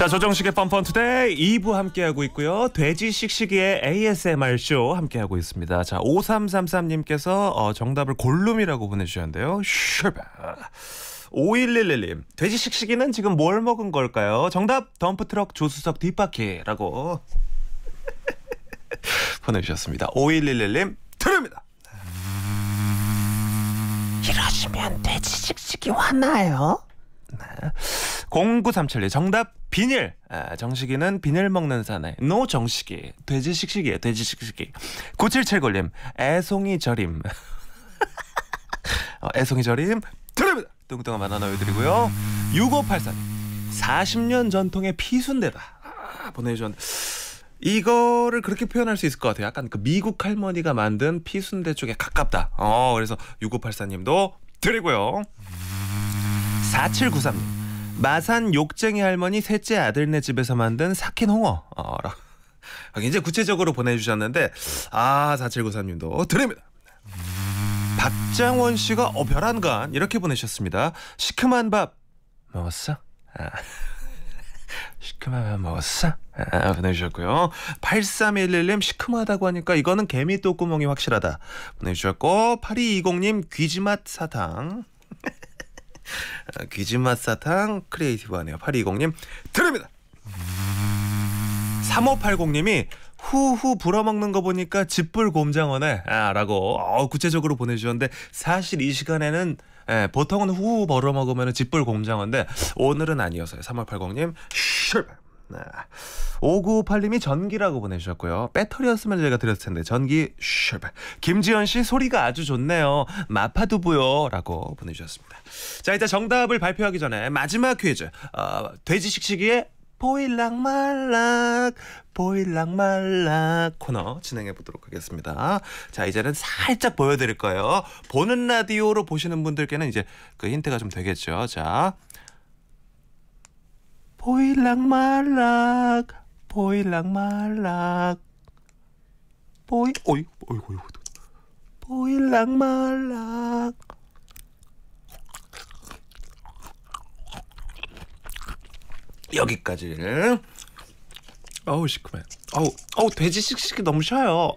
자, 조정식의 펀펀 투데이 2부 함께하고 있고요. 돼지 식시기의 ASMR 쇼 함께하고 있습니다. 자, 5333님께서 어, 정답을 골룸이라고 보내주셨는데요. 슈바. 5111님, 돼지 식시기는 지금 뭘 먹은 걸까요? 정답, 덤프트럭 조수석 뒷바퀴라고 보내주셨습니다. 5111님, 드립니다. 이러시면 돼지 식시기 화나요? 네. 0937님 정답 비닐. 아, 정식이는 비닐 먹는 사내. 노 정식이. 돼지 식식이에요. 돼지 식식이. 9779님 애송이 절임. 어, 애송이 절임 드립니다. 뚱뚱한 바나나 우드리고요 6584님 40년 전통의 피순대다. 아, 보내주셨는데 이거를 그렇게 표현할 수 있을 것 같아요. 약간 그 미국 할머니가 만든 피순대 쪽에 가깝다. 어, 그래서 6584님도 드리고요. 4793님. 마산 욕쟁이 할머니 셋째 아들네 집에서 만든 삭힌 홍어. 어, 굉장히 구체적으로 보내주셨는데 아 4793님도 드립니다. 박장원 씨가 어 별안간 이렇게 보내셨습니다. 시큼한 밥 먹었어? 아. 시큼한밥 먹었어? 아, 보내주셨고요. 8311님 시큼하다고 하니까 이거는 개미 또구멍이 확실하다 보내주셨고 8220님 귀지맛 사탕 어, 귀지맛 사탕 크리에이티브하네요. 8 2 0님 드립니다. 3580님이 후후 불어먹는 거 보니까 집불 곰장어네 아, 라고 어, 구체적으로 보내주셨는데 사실 이 시간에는 예, 보통은 후후 벌어먹으면 집불 곰장어인데 오늘은 아니었어요. 3580님 실패. 네. 5958님이 전기라고 보내주셨고요. 배터리였으면 제가 드렸을 텐데 전기 슈발. 김지현 씨 소리가 아주 좋네요. 마파두부요 라고 보내주셨습니다. 자 이제 정답을 발표하기 전에 마지막 퀴즈 어, 돼지식식이의 보일락 말락 보일락 말락 코너 진행해 보도록 하겠습니다. 자 이제는 살짝 보여드릴 거예요. 보는 라디오로 보시는 분들께는 이제 그 힌트가 좀 되겠죠. 자 보일락 말락 보일락 말락 보이 어이 어이 어이 보일락 말락 여기까지를 어우 시큼해 어우 어우 돼지 씩씩이 너무 쉬어요